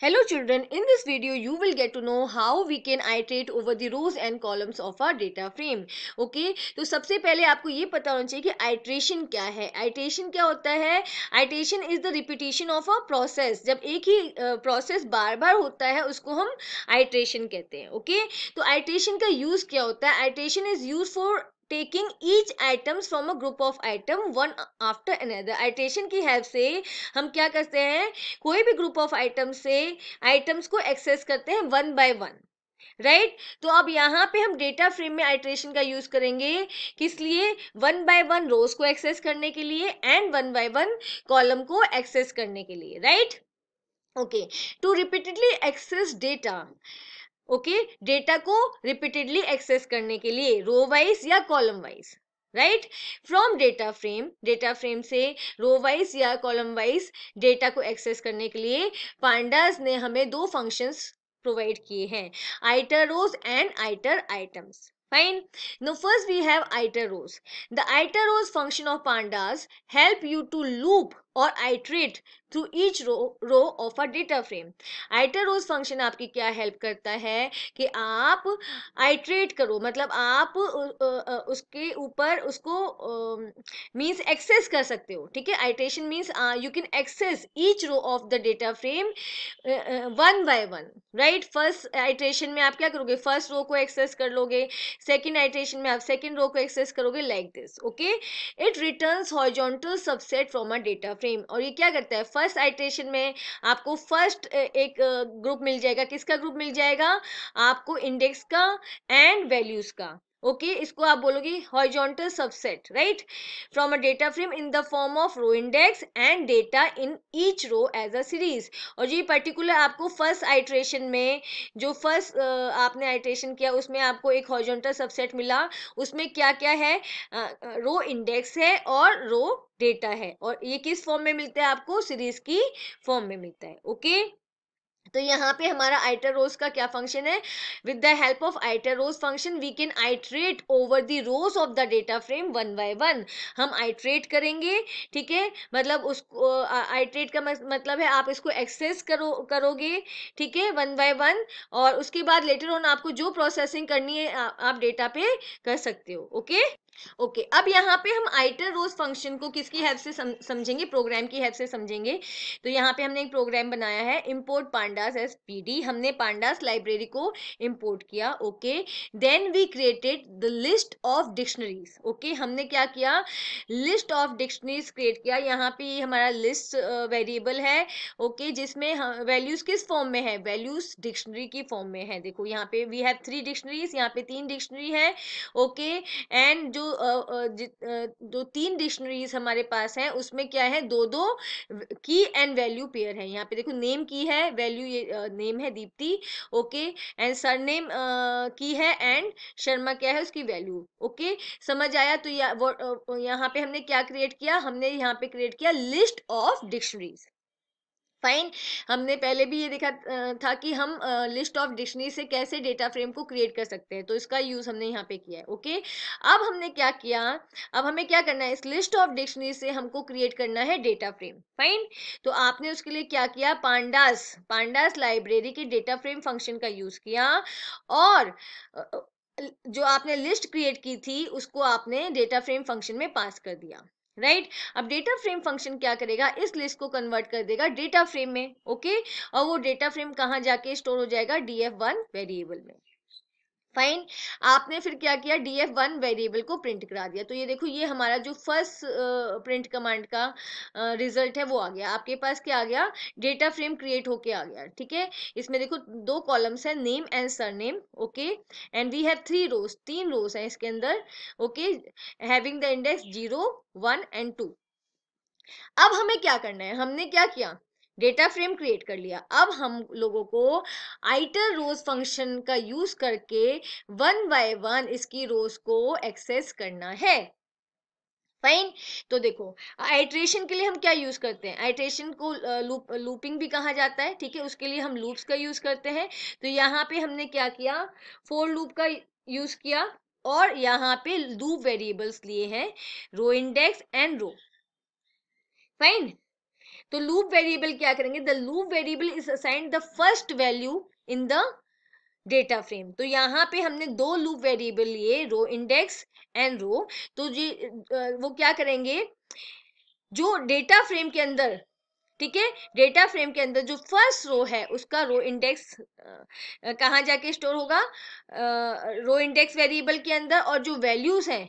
Hello children, in this video you will get to know how we can iterate over the rows and columns of our data frame. Okay, तो sabse pehle aapko ye pata hona chahiye ki iteration kya hai iteration kya hota hai iteration is the repetition of a process. जब एक ही process bar bar hota hai usko hum iteration kehte hain okay okay? तो iteration ka use kya hota hai iteration is used for taking each items from a group of item one after another iteration की help से हम क्या करते हैं कोई भी group of item से आइटम्स को एक्सेस करते हैं one by one right right? तो अब यहाँ पे हम डेटा फ्रेम में आइट्रेशन का यूज करेंगे किस लिए वन बाय वन रोज को एक्सेस करने के लिए and one by one column को एक्सेस करने के लिए right okay to repeatedly access data okay data को रिपीटेडली एक्सेस करने के लिए रो वाइज या column wise right from data frame data frame से रो वाइज या कॉलम वाइज डेटा को एक्सेस करने के लिए पांडास ने हमें दो फंक्शंस प्रोवाइड किए हैं iterrows and iteritems fine no first we have iterrows the iterrows function of pandas help you to loop और iterate through each row row of a data frame iterrows function आपकी क्या help करता है कि आप iterate करो मतलब आप उसके ऊपर उसको मीन्स एक्सेस कर सकते हो ठीक है iteration means you can access each row of the data frame one by one right first iteration में आप क्या करोगे फर्स्ट रो को एक्सेस कर लोगे सेकेंड आइट्रेशन में आप सेकेंड रो को एक्सेस करोगे like this okay it return horizontal subset from a data frame और ये क्या करता है फर्स्ट आइट्रेशन में आपको फर्स्ट एक ग्रुप मिल जाएगा किसका ग्रुप मिल जाएगा आपको इंडेक्स का एंड वैल्यूज का ओके okay? इसको आप बोलोगे horizontal subset right from a data frame in the form of row index and data in each row as a series और ये पर्टिकुलर आपको फर्स्ट आइट्रेशन में जो फर्स्ट आपने आइट्रेशन किया उसमें आपको एक हॉरिजॉन्टल सबसेट मिला उसमें क्या क्या है रो इंडेक्स है और रो डेटा है और ये किस फॉर्म में मिलता है आपको सीरीज की फॉर्म में मिलता है ओके okay? तो यहाँ पे हमारा आइटर रोज का क्या फंक्शन है with the help of iterrows function we can iterate over the rows of the data frame one by one हम आइट्रेट करेंगे ठीक है मतलब उसको आइट्रेट का मतलब है आप इसको एक्सेस करो करोगे ठीक है वन बाय वन और उसके बाद लेटर ऑन आपको जो प्रोसेसिंग करनी है आ, आप डेटा पे कर सकते हो ओके ओके okay, अब यहाँ पे हम आइटर रोज फंक्शन को किसकी हेल्प से सम, समझेंगे प्रोग्राम की हेल्प से समझेंगे तो यहाँ पे हमने एक प्रोग्राम बनाया है इंपोर्ट पांडास एस पी हमने पांडास लाइब्रेरी को इंपोर्ट किया okay then we created the list of dictionaries okay हमने क्या किया लिस्ट ऑफ डिक्शनरीज क्रिएट किया यहाँ पे हमारा लिस्ट वेरिएबल uh, है ओके okay, जिसमें वैल्यूज किस फॉर्म में है वैल्यूज डिक्शनरी की फॉर्म में है देखो यहाँ पे वी हैव थ्री डिक्शनरीज यहाँ पे तीन डिक्शनरी है ओके okay, एंड जो जो तीन डिक्शनरीज हमारे पास हैं उसमें क्या है दो दो की एंड वैल्यू पेयर है यहाँ पे देखो नेम की है वैल्यू ये नेम है Deepti okay and surname की है एंड शर्मा क्या है उसकी वैल्यू ओके समझ आया तो यहाँ पे हमने क्या क्रिएट किया हमने यहाँ पे क्रिएट किया लिस्ट ऑफ डिक्शनरीज फाइन हमने पहले भी ये देखा था कि हम लिस्ट ऑफ डिक्शनरी से कैसे डेटा फ्रेम को क्रिएट कर सकते हैं तो इसका यूज़ हमने यहाँ पे किया है ओके अब हमने क्या किया अब हमें क्या करना है इस लिस्ट ऑफ डिक्शनरी से हमको क्रिएट करना है डेटा फ्रेम फाइन तो आपने उसके लिए क्या किया पांडास पांडास लाइब्रेरी के डेटा फ्रेम फंक्शन का यूज़ किया और जो आपने लिस्ट क्रिएट की थी उसको आपने डेटा फ्रेम फंक्शन में पास कर दिया राइट right? अब डेटा फ्रेम फंक्शन क्या करेगा इस लिस्ट को कन्वर्ट कर देगा डेटा फ्रेम में ओके okay? और वो डेटा फ्रेम कहाँ जाके स्टोर हो जाएगा डी एफ वन वेरिएबल में फाइन आपने फिर क्या किया डी एफ वन वेरिएबल को प्रिंट करा दिया तो ये देखो ये हमारा जो फर्स्ट प्रिंट कमांड का रिजल्ट है वो आ गया आपके पास क्या आ गया डेटा फ्रेम क्रिएट होके आ गया ठीक है इसमें देखो दो कॉलम्स है name and surname okay and we have three rows तीन रोज हैं इसके अंदर okay having the index zero one and two अब हमें क्या करना है हमने क्या किया डेटा फ्रेम क्रिएट कर लिया अब हम लोगों को आइटर रोज फंक्शन का यूज करके वन बाय वन इसकी रोज को एक्सेस करना है फाइन तो देखो आइट्रेशन के लिए हम क्या यूज करते हैं आइट्रेशन को लूप लूपिंग भी कहा जाता है ठीक है उसके लिए हम लूप्स का यूज करते हैं तो यहाँ पे हमने क्या किया फोर लूप का यूज किया और यहाँ पे लूप वेरिएबल्स लिए हैं row index and row fine तो लूप वेरिएबल क्या करेंगे the loop variable is assigned the first value in the data frame तो यहाँ पे हमने दो लूप वेरिएबल लिए रो इंडेक्स एंड रो तो जी वो क्या करेंगे जो डेटा फ्रेम के अंदर ठीक है डेटा फ्रेम के अंदर जो फर्स्ट रो है उसका रो इंडेक्स कहाँ जाके स्टोर होगा रो इंडेक्स वेरिएबल के अंदर और जो वैल्यूज हैं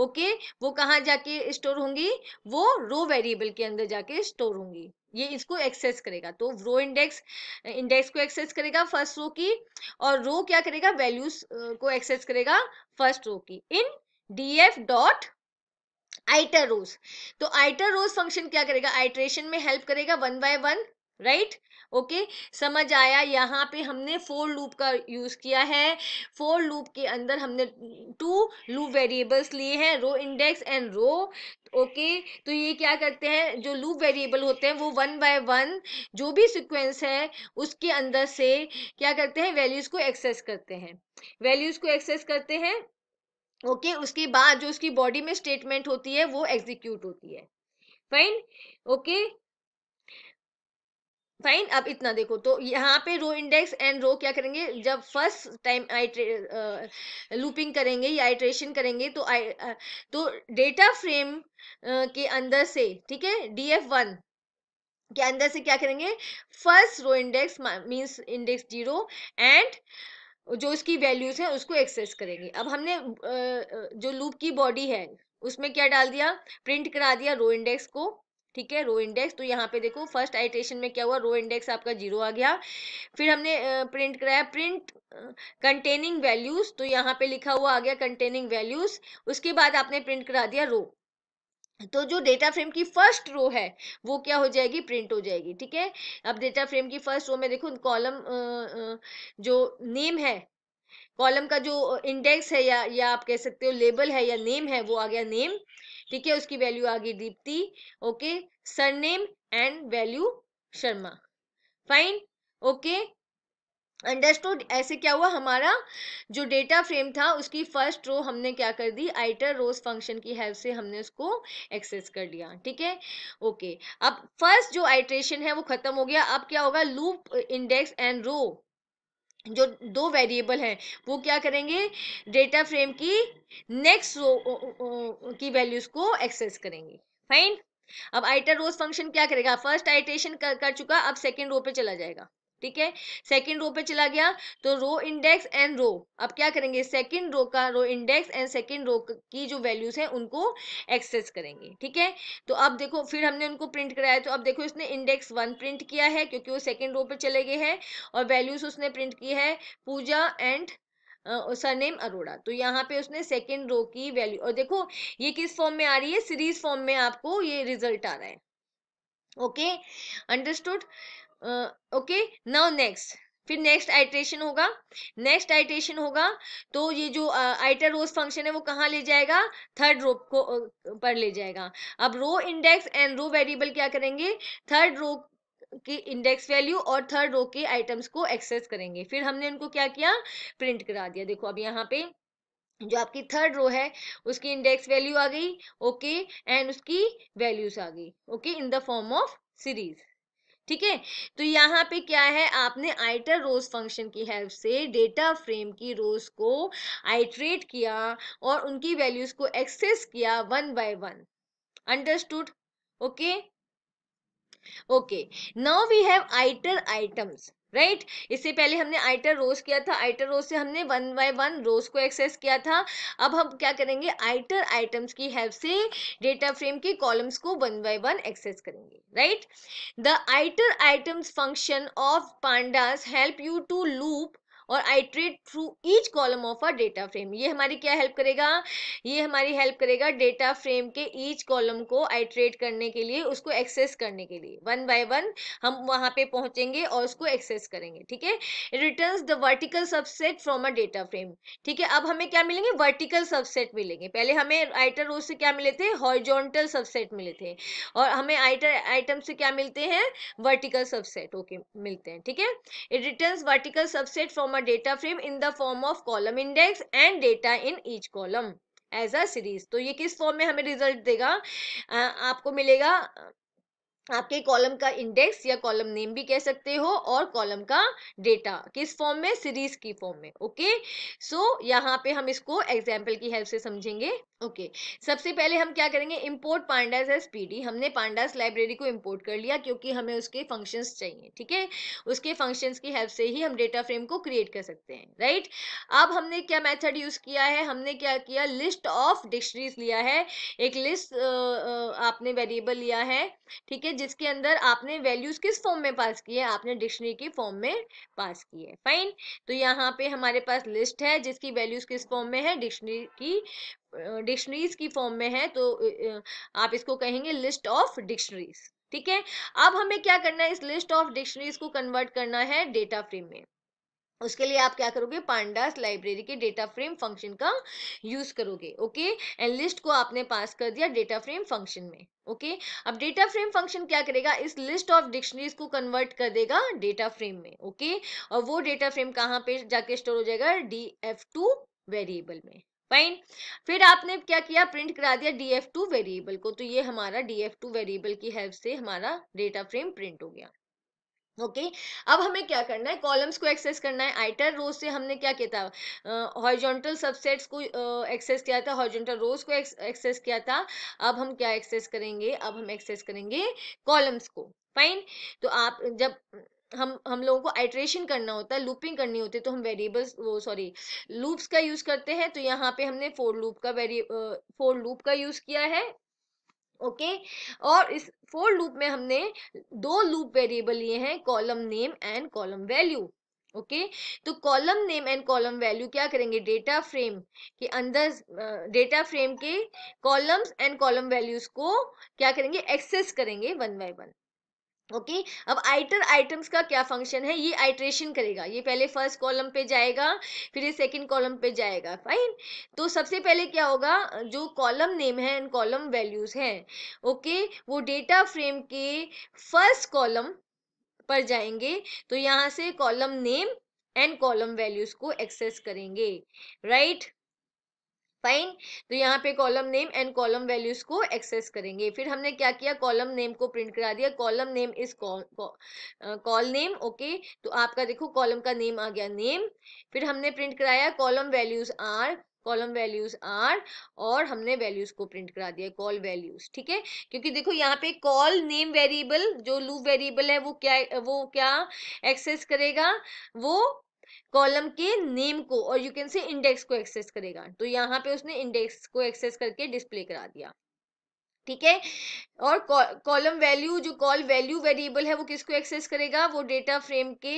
ओके वो कहाँ जाके स्टोर होंगी वो रो वेरिएबल के अंदर जाके स्टोर होंगी ये इसको एक्सेस करेगा तो रो इंडेक्स इंडेक्स को एक्सेस करेगा फर्स्ट रो की और रो क्या करेगा वैल्यूज को एक्सेस करेगा फर्स्ट रो की in D F dot iterrows तो आइटर रोज फंक्शन क्या करेगा आइट्रेशन में हेल्प करेगा one by one right okay समझ आया यहाँ पे हमने फोर लूप का यूज़ किया है फोर लूप के अंदर हमने टू लूप वेरिएबल्स लिए हैं row index and row okay तो ये क्या करते हैं जो लूप वेरिएबल होते हैं वो वन बाय वन जो भी सिक्वेंस है उसके अंदर से क्या करते हैं वैल्यूज़ को एक्सेस करते हैं वैल्यूज़ को एक्सेस करते हैं ओके okay, उसके बाद जो उसकी बॉडी में स्टेटमेंट होती है वो एग्जीक्यूट होती है फाइन ओके okay? फाइन अब इतना देखो तो यहाँ पे रो इंडेक्स एंड रो क्या करेंगे जब फर्स्ट टाइम आइट्रे लूपिंग करेंगे या आइट्रेशन करेंगे तो आई तो डेटा फ्रेम के अंदर से ठीक है डी एफ वन के अंदर से क्या करेंगे first row index means index zero and जो इसकी वैल्यूज है उसको एक्सेस करेंगे अब हमने जो लूप की बॉडी है उसमें क्या डाल दिया प्रिंट करा दिया रो इंडेक्स को ठीक है रो इंडेक्स तो यहाँ पे देखो फर्स्ट आइटेशन में क्या हुआ रो इंडेक्स आपका जीरो आ गया फिर हमने प्रिंट कराया प्रिंट कंटेनिंग वैल्यूज तो यहाँ पे लिखा हुआ आ गया कंटेनिंग वैल्यूज उसके बाद आपने प्रिंट करा दिया रो तो जो डेटा फ्रेम की फर्स्ट रो है वो क्या हो जाएगी प्रिंट हो जाएगी ठीक है अब डेटा फ्रेम की फर्स्ट रो में देखो कॉलम जो नेम है कॉलम का जो इंडेक्स है या या आप कह सकते हो लेबल है या नेम है वो आ गया नेम ठीक है उसकी वैल्यू आ गई Deepti okay surname and value Sharma fine okay understood ऐसे क्या हुआ हमारा जो डेटा फ्रेम था उसकी फर्स्ट रो हमने क्या कर दी आइटर रोज फंक्शन की हेल्प से हमने उसको एक्सेस कर लिया ठीक है ओके अब फर्स्ट जो आइट्रेशन है वो खत्म हो गया अब क्या होगा लूप इंडेक्स एंड रो जो दो वेरिएबल हैं वो क्या करेंगे डेटा फ्रेम की नेक्स्ट की वैल्यूज को एक्सेस करेंगे फाइन अब आइटर रोज फंक्शन क्या करेगा फर्स्ट आइटेशन कर, कर चुका अब सेकेंड रो पे चला जाएगा ठीक है सेकेंड रो पे चला गया तो रो इंडेक्स एंड रो अब क्या करेंगे सेकेंड रो का row index and second row की जो वैल्यूज है उनको एक्सेस करेंगे ठीक है तो अब देखो फिर हमने उनको प्रिंट कराया तो अब देखो इसने इंडेक्स वन प्रिंट किया है क्योंकि वो सेकेंड रो पे चले गए हैं और वैल्यूज उसने प्रिंट की है पूजा एंड सरनेम अरोड़ा तो यहाँ पे उसने सेकेंड रो की वैल्यू और देखो ये किस फॉर्म में आ रही है सीरीज फॉर्म में आपको ये रिजल्ट आ रहा है okay understood okay now next फिर नेक्स्ट आइट्रेशन होगा नेक्स्ट आइट्रेशन होगा तो ये जो आइटर रोज फंक्शन है वो कहाँ ले जाएगा थर्ड रो को पर ले जाएगा अब row index and row variable क्या करेंगे थर्ड रो की इंडेक्स वैल्यू और थर्ड रो के आइटम्स को एक्सेस करेंगे फिर हमने उनको क्या किया प्रिंट करा दिया देखो अब यहाँ पे जो आपकी थर्ड रो है उसकी इंडेक्स वैल्यू आ गई ओके एंड उसकी वैल्यूज आ गई okay in the form of series ठीक है तो यहाँ पे क्या है आपने आइटर रोज फंक्शन की हेल्प से डेटा फ्रेम की रोज को आइट्रेट किया और उनकी वैल्यूज को एक्सेस किया one by one understood okay okay now we have iteritems right right? इससे पहले हमने आइटर रोज किया था आइटर रोज से हमने वन बाय वन रोज को एक्सेस किया था अब हम क्या करेंगे आइटर आइटम्स की हेल्प से डेटा फ्रेम के कॉलम्स को वन बाय वन एक्सेस करेंगे right the iteritems function of pandas help you to loop और iterate through each column of a data frame ये हमारी क्या हेल्प करेगा ये हमारी हेल्प करेगा डेटा फ्रेम के ईच कॉलम को आइट्रेट करने के लिए उसको एक्सेस करने के लिए वन बाय वन हम वहाँ पे पहुँचेंगे और उसको एक्सेस करेंगे ठीक है return the vertical subset from a data frame ठीक है अब हमें क्या मिलेंगे वर्टिकल सबसेट मिलेंगे पहले हमें आइटर रोज से क्या मिले थे हॉर्जोंटल सबसेट मिले थे और हमें आइटर आइटम से क्या मिलते हैं वर्टिकल सबसेट ओके मिलते हैं ठीक है it return vertical subset from a our data frame in the form of column index and data in each column as a series तो ये किस फॉर्म में हमें रिजल्ट देगा आपको मिलेगा आपके कॉलम का इंडेक्स या कॉलम नेम भी कह सकते हो और कॉलम का डेटा किस फॉर्म में सीरीज की फॉर्म में ओके सो so, यहाँ पे हम इसको एग्जाम्पल की हेल्प से समझेंगे ओके okay. सबसे पहले हम क्या करेंगे इंपोर्ट पांडास एस पीडी हमने पांडास लाइब्रेरी को इंपोर्ट कर लिया क्योंकि हमें उसके फंक्शंस चाहिए ठीक है उसके फंक्शंस की हेल्प से ही हम डेटा फ्रेम को क्रिएट कर सकते हैं राइट अब हमने क्या मेथड यूज किया है हमने क्या किया लिस्ट ऑफ डिक्शनरीज लिया है एक लिस्ट आपने वेरिएबल लिया है ठीक है जिसके अंदर आपने वैल्यूज किस फॉर्म में पास किए आपने डिक्शनरी के फॉर्म में पास की है फाइन तो यहाँ पे हमारे पास लिस्ट है जिसकी वैल्यूज किस फॉर्म में है डिक्शनरी की डिक्शनरीज की फॉर्म में है तो आप इसको कहेंगे लिस्ट ऑफ डिक्शनरीज ठीक है अब हमें क्या करना है इस लिस्ट ऑफ डिक्शनरीज को कन्वर्ट करना है डेटा फ्रेम में उसके लिए आप क्या करोगे पांडास लाइब्रेरी के डेटा फ्रेम फंक्शन का यूज करोगे ओके एंड लिस्ट को आपने पास कर दिया डेटा फ्रेम फंक्शन में ओके अब डेटा फ्रेम फंक्शन क्या करेगा इस लिस्ट ऑफ डिक्शनरीज को कन्वर्ट कर देगा डेटा फ्रेम में ओके और वो डेटा फ्रेम कहाँ पे जाके स्टोर हो जाएगा डी एफ टू वेरिएबल में फाइन फिर आपने क्या किया प्रिंट करा दिया डी एफ टू वेरिएबल को तो ये हमारा डी एफ टू वेरिएबल की हेल्प से हमारा डेटा फ्रेम प्रिंट हो गया ओके okay. अब हमें क्या करना है कॉलम्स को एक्सेस करना है आइटर रोज से हमने क्या किया था हॉर्जोंटल uh, सबसेट्स को एक्सेस uh, किया था हॉर्जोंटल रोज को एक्सेस किया था अब हम क्या एक्सेस करेंगे अब हम एक्सेस करेंगे कॉलम्स को फाइन तो आप जब हम हम लोगों को आइट्रेशन करना होता है लूपिंग करनी होती है तो हम वेरिएबल्स वो सॉरी लूप्स का यूज़ करते हैं तो यहाँ पे हमने फोर लूप का वेरी फोर लूप का यूज़ किया है ओके okay? और इस फोर लूप में हमने दो लूप वेरिएबल लिए हैं column name and column value okay okay? तो column name and column value क्या करेंगे डेटा फ्रेम के अंदर डेटा फ्रेम के कॉलम्स एंड कॉलम वैल्यूज को क्या करेंगे एक्सेस करेंगे one by one okay okay? अब आइटर आइटम्स का क्या फंक्शन है ये आइट्रेशन करेगा ये पहले फर्स्ट कॉलम पे जाएगा फिर ये सेकंड कॉलम पे जाएगा फाइन तो सबसे पहले क्या होगा जो कॉलम नेम है एंड कॉलम वैल्यूज हैं ओके okay? वो डेटा फ्रेम के फर्स्ट कॉलम पर जाएंगे तो यहाँ से column name and column values को एक्सेस करेंगे राइट right? फाइन तो यहाँ पे column name and column values को एक्सेस करेंगे फिर हमने क्या किया कॉलम नेम को प्रिंट करा दिया column name is col name okay तो आपका देखो कॉलम का नेम आ गया नेम फिर हमने प्रिंट कराया column values are column values are और हमने वैल्यूज को प्रिंट करा दिया कॉल वैल्यूज ठीक है क्योंकि देखो यहाँ पे कॉल नेम वेरिएबल जो लू वेरिएबल है वो क्या वो क्या एक्सेस करेगा वो कॉलम के नेम को और यू कैन से इंडेक्स को एक्सेस करेगा तो यहाँ पे उसने इंडेक्स को एक्सेस करके डिस्प्ले करा दिया ठीक है और कॉलम वैल्यू जो कॉल वैल्यू वेरिएबल है वो किसको एक्सेस करेगा वो डेटा फ्रेम के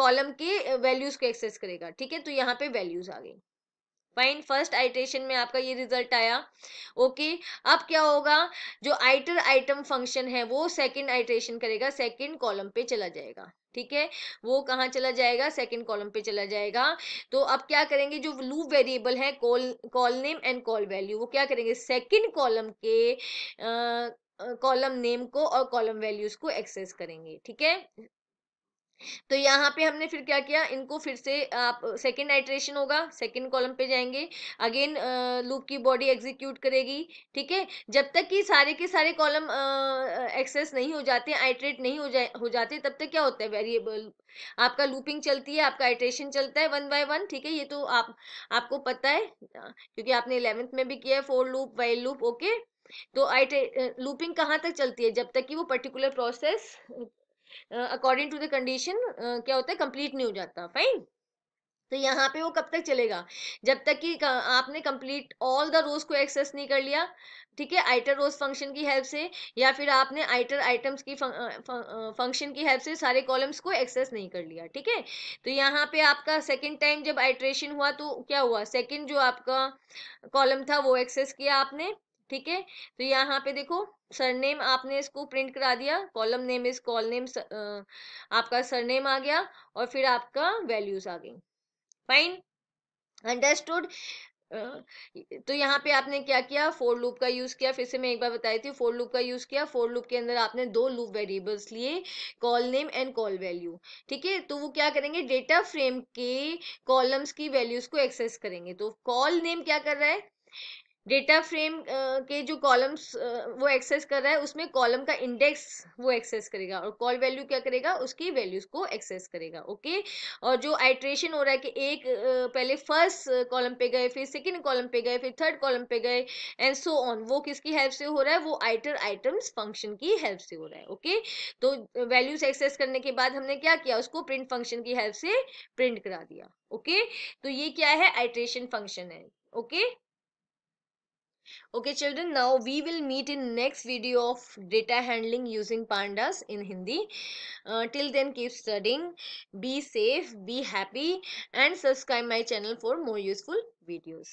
कॉलम के वैल्यूज को एक्सेस करेगा ठीक है तो यहाँ पे वैल्यूज आ गई फाइन फर्स्ट आइटेशन में आपका ये रिजल्ट आया ओके अब क्या होगा जो आइटर आइटम फंक्शन है वो सेकंड आइटेशन करेगा सेकंड कॉलम पे चला जाएगा ठीक है वो कहाँ चला जाएगा सेकंड कॉलम पे चला जाएगा तो अब क्या करेंगे जो लूप वेरिएबल है col col name and col value वो क्या करेंगे सेकंड कॉलम के कॉलम नेम को और कॉलम वैल्यूज को एक्सेस करेंगे ठीक है तो यहाँ पे हमने फिर क्या किया इनको फिर से आप सेकेंड आइट्रेशन होगा सेकेंड कॉलम पे जाएंगे अगेन लूप की बॉडी एग्जीक्यूट करेगी ठीक है जब तक कि सारे के सारे कॉलम एक्सेस नहीं हो जाते आइट्रेट नहीं हो जाए हो जाते तब तक क्या होता है वेरिएबल आपका लूपिंग चलती है आपका आइट्रेशन चलता है वन बाय वन ठीक है ये तो आप आपको पता है क्योंकि आपने इलेवेंथ में भी किया है for loop while loop okay तो आइट लूपिंग कहाँ तक चलती है जब तक कि वो particular process according to the condition क्या होता है कंप्लीट नहीं हो जाता फाइन तो यहाँ पे वो कब तक चलेगा जब तक कि आपने कंप्लीट ऑल द रोज को एक्सेस नहीं कर लिया ठीक है आइटर रोज फंक्शन की हेल्प से या फिर आपने आइटर आइटम्स की फंक्शन की हेल्प से सारे कॉलम्स को एक्सेस नहीं कर लिया ठीक है तो यहाँ पे आपका सेकंड टाइम जब आइट्रेशन हुआ तो क्या हुआ सेकंड जो आपका कॉलम था वो एक्सेस किया आपने ठीक है तो यहाँ पे देखो सरनेम आपने इसको प्रिंट करा दिया column name is col name आपका सरनेम आ गया और फिर आपका वैल्यूज आ गई फाइन अंडरस्टूड तो यहाँ पे आपने क्या किया फोर लूप का यूज़ किया फिर से मैं एक बार बताई थी फोर लूप का यूज़ किया फोर लूप के अंदर आपने दो लूप वेरिएबल्स लिए col name and col value ठीक है तो वो क्या करेंगे डेटा फ्रेम के कॉलम्स की वैल्यूज को एक्सेस करेंगे तो कॉल नेम क्या कर रहा है डेटा फ्रेम के जो कॉलम्स वो एक्सेस कर रहा है उसमें कॉलम का इंडेक्स वो एक्सेस करेगा और कॉल वैल्यू क्या करेगा उसकी वैल्यूज को एक्सेस करेगा ओके और जो आइट्रेशन हो रहा है कि एक पहले फर्स्ट कॉलम पे गए फिर सेकेंड कॉलम पे गए फिर थर्ड कॉलम पे गए एंड सो ऑन वो किसकी हेल्प से हो रहा है वो आइटर आइटम्स फंक्शन की हेल्प से हो रहा है ओके तो वैल्यूज एक्सेस करने के बाद हमने क्या किया उसको प्रिंट फंक्शन की हेल्प से प्रिंट करा दिया ओके तो ये क्या है आइट्रेशन फंक्शन है okay Okay children, now we will meet in next video of data handling using pandas in Hindi. Uh, till then keep studying, be safe, be happy and subscribe my channel for more useful videos.